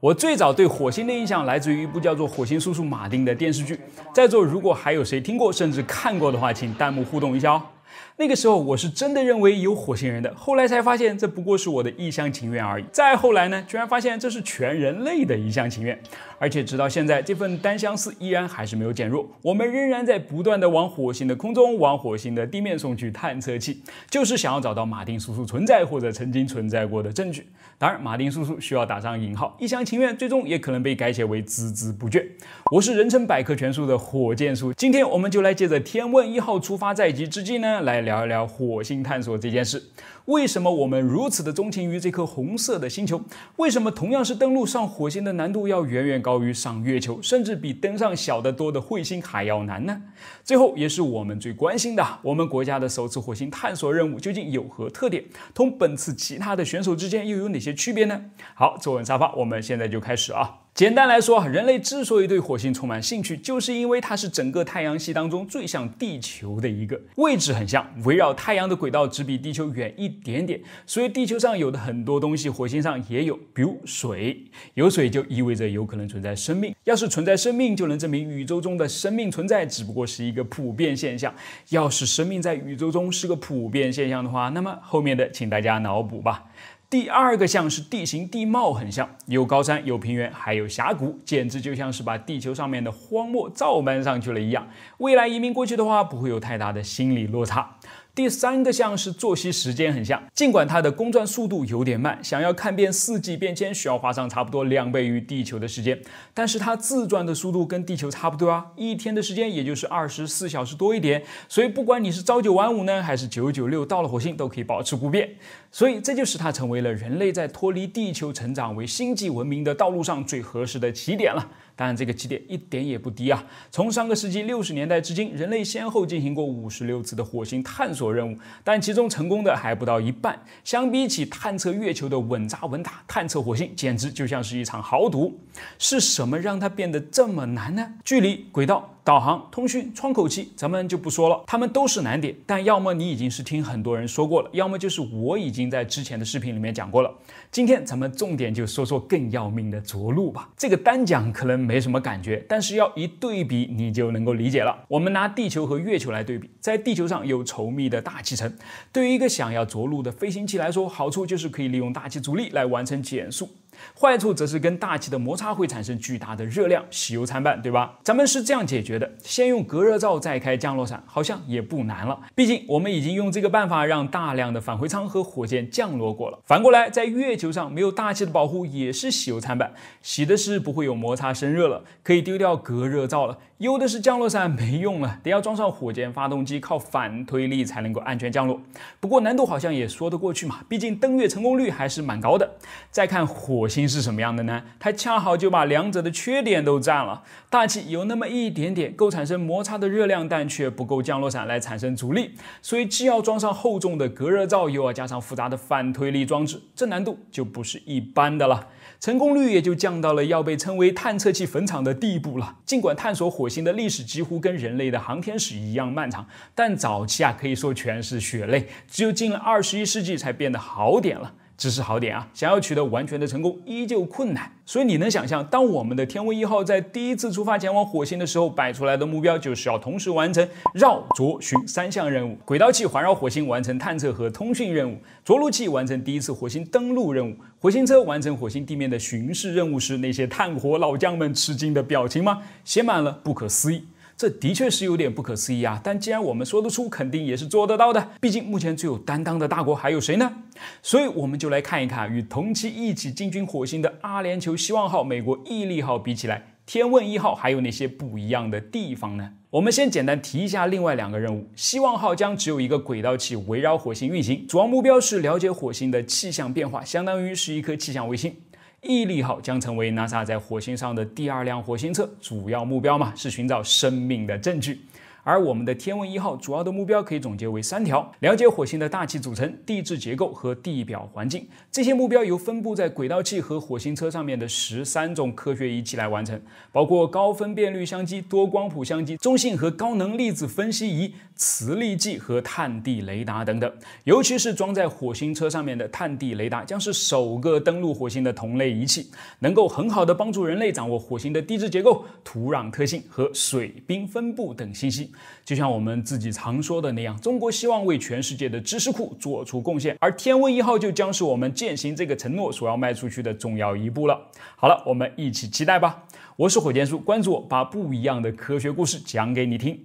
我最早对火星的印象来自于一部叫做《火星叔叔马丁》的电视剧，在座如果还有谁听过甚至看过的话，请弹幕互动一下哦。那个时候我是真的认为有火星人的，后来才发现这不过是我的一厢情愿而已。再后来呢，居然发现这是全人类的一厢情愿，而且直到现在这份单相思依然还是没有减弱。我们仍然在不断的往火星的空中、往火星的地面送去探测器，就是想要找到马丁叔叔存在或者曾经存在过的证据。当然，马丁叔叔需要打上引号，一厢情愿最终也可能被改写为孜孜不倦。我是人称百科全书的火箭叔，今天我们就来借着天问一号出发在即之际呢。来聊一聊火星探索这件事。为什么我们如此的钟情于这颗红色的星球？为什么同样是登陆上火星的难度要远远高于上月球，甚至比登上小得多的彗星还要难呢？最后，也是我们最关心的，我们国家的首次火星探索任务究竟有何特点？同本次其他的选手之间又有哪些区别呢？好，坐稳沙发，我们现在就开始啊。简单来说，人类之所以对火星充满兴趣，就是因为它是整个太阳系当中最像地球的一个。位置很像，围绕太阳的轨道只比地球远一点点，所以地球上有的很多东西，火星上也有。比如水，有水就意味着有可能存在生命。要是存在生命，就能证明宇宙中的生命存在只不过是一个普遍现象。要是生命在宇宙中是个普遍现象的话，那么后面的请大家脑补吧。第二个像是地形地貌很像，有高山，有平原，还有峡谷，简直就像是把地球上面的荒漠照搬上去了一样。未来移民过去的话，不会有太大的心理落差。第三个像是作息时间很像，尽管它的公转速度有点慢，想要看遍四季变迁需要花上差不多两倍于地球的时间，但是它自转的速度跟地球差不多啊，一天的时间也就是二十四小时多一点，所以不管你是朝九晚五呢，还是九九六，到了火星都可以保持不变，所以这就使它成为了人类在脱离地球成长为星际文明的道路上最合适的起点了。当然，这个起点一点也不低啊，从上个世纪六十年代至今，人类先后进行过五十六次的火星探索。做任务，但其中成功的还不到一半。相比起探测月球的稳扎稳打，探测火星简直就像是一场豪赌。是什么让它变得这么难呢？距离、轨道。导航、通讯、窗口期，咱们就不说了，它们都是难点。但要么你已经是听很多人说过了，要么就是我已经在之前的视频里面讲过了。今天咱们重点就说说更要命的着陆吧。这个单讲可能没什么感觉，但是要一对比，你就能够理解了。我们拿地球和月球来对比，在地球上有稠密的大气层，对于一个想要着陆的飞行器来说，好处就是可以利用大气阻力来完成减速。坏处则是跟大气的摩擦会产生巨大的热量，喜忧参半，对吧？咱们是这样解决的：先用隔热罩，再开降落伞，好像也不难了。毕竟我们已经用这个办法让大量的返回舱和火箭降落过了。反过来，在月球上没有大气的保护也是喜忧参半，喜的是不会有摩擦生热了，可以丢掉隔热罩了；忧的是降落伞没用了，得要装上火箭发动机，靠反推力才能够安全降落。不过难度好像也说得过去嘛，毕竟登月成功率还是蛮高的。再看火。心是什么样的呢？它恰好就把两者的缺点都占了。大气有那么一点点够产生摩擦的热量，但却不够降落伞来产生阻力，所以既要装上厚重的隔热罩，又要加上复杂的反推力装置，这难度就不是一般的了，成功率也就降到了要被称为探测器坟场的地步了。尽管探索火星的历史几乎跟人类的航天史一样漫长，但早期啊可以说全是血泪，只有进了二十一世纪才变得好点了。只是好点啊，想要取得完全的成功依旧困难，所以你能想象，当我们的天问一号在第一次出发前往火星的时候，摆出来的目标就是要同时完成绕、着、巡三项任务，轨道器环绕火星完成探测和通讯任务，着陆器完成第一次火星登陆任务，火星车完成火星地面的巡视任务时，那些炭火老将们吃惊的表情吗？写满了不可思议。这的确是有点不可思议啊！但既然我们说得出，肯定也是做得到的。毕竟目前最有担当的大国还有谁呢？所以我们就来看一看，与同期一起进军火星的阿联酋希望号、美国毅力号比起来，天问一号还有哪些不一样的地方呢？我们先简单提一下另外两个任务：希望号将只有一个轨道器围绕火星运行，主要目标是了解火星的气象变化，相当于是一颗气象卫星。毅力号将成为 NASA 在火星上的第二辆火星车，主要目标嘛是寻找生命的证据。而我们的天问一号主要的目标可以总结为三条：了解火星的大气组成、地质结构和地表环境。这些目标由分布在轨道器和火星车上面的十三种科学仪器来完成，包括高分辨率相机、多光谱相机、中性和高能粒子分析仪、磁力计和探地雷达等等。尤其是装在火星车上面的探地雷达，将是首个登陆火星的同类仪器，能够很好的帮助人类掌握火星的地质结构、土壤特性和水冰分布等信息。就像我们自己常说的那样，中国希望为全世界的知识库做出贡献，而天问一号就将是我们践行这个承诺所要迈出去的重要一步了。好了，我们一起期待吧。我是火箭叔，关注我，把不一样的科学故事讲给你听。